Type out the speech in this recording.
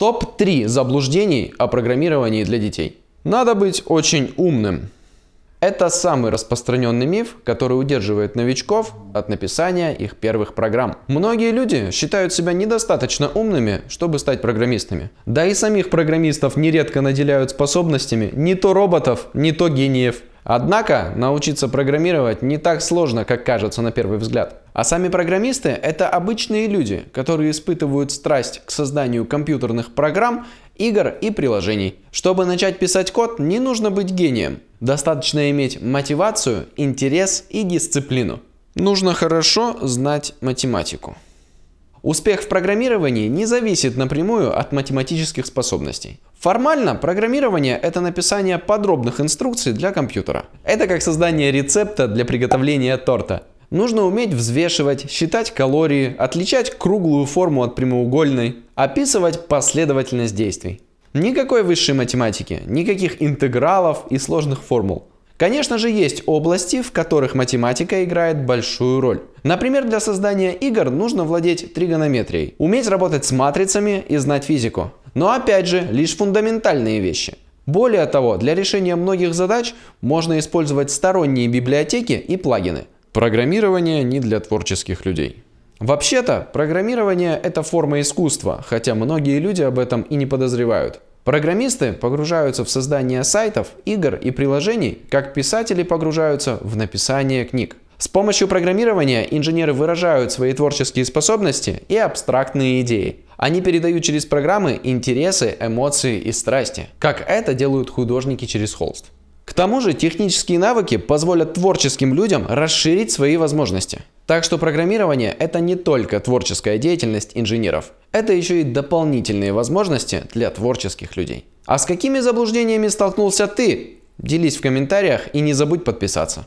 Топ-3 заблуждений о программировании для детей. Надо быть очень умным. Это самый распространенный миф, который удерживает новичков от написания их первых программ. Многие люди считают себя недостаточно умными, чтобы стать программистами. Да и самих программистов нередко наделяют способностями не то роботов, не то гениев. Однако научиться программировать не так сложно, как кажется на первый взгляд. А сами программисты — это обычные люди, которые испытывают страсть к созданию компьютерных программ, игр и приложений. Чтобы начать писать код, не нужно быть гением. Достаточно иметь мотивацию, интерес и дисциплину. Нужно хорошо знать математику. Успех в программировании не зависит напрямую от математических способностей. Формально программирование – это написание подробных инструкций для компьютера. Это как создание рецепта для приготовления торта. Нужно уметь взвешивать, считать калории, отличать круглую форму от прямоугольной, описывать последовательность действий. Никакой высшей математики, никаких интегралов и сложных формул. Конечно же, есть области, в которых математика играет большую роль. Например, для создания игр нужно владеть тригонометрией, уметь работать с матрицами и знать физику. Но опять же, лишь фундаментальные вещи. Более того, для решения многих задач можно использовать сторонние библиотеки и плагины – Программирование не для творческих людей. Вообще-то, программирование – это форма искусства, хотя многие люди об этом и не подозревают. Программисты погружаются в создание сайтов, игр и приложений, как писатели погружаются в написание книг. С помощью программирования инженеры выражают свои творческие способности и абстрактные идеи. Они передают через программы интересы, эмоции и страсти, как это делают художники через холст. К тому же технические навыки позволят творческим людям расширить свои возможности. Так что программирование – это не только творческая деятельность инженеров, это еще и дополнительные возможности для творческих людей. А с какими заблуждениями столкнулся ты? Делись в комментариях и не забудь подписаться.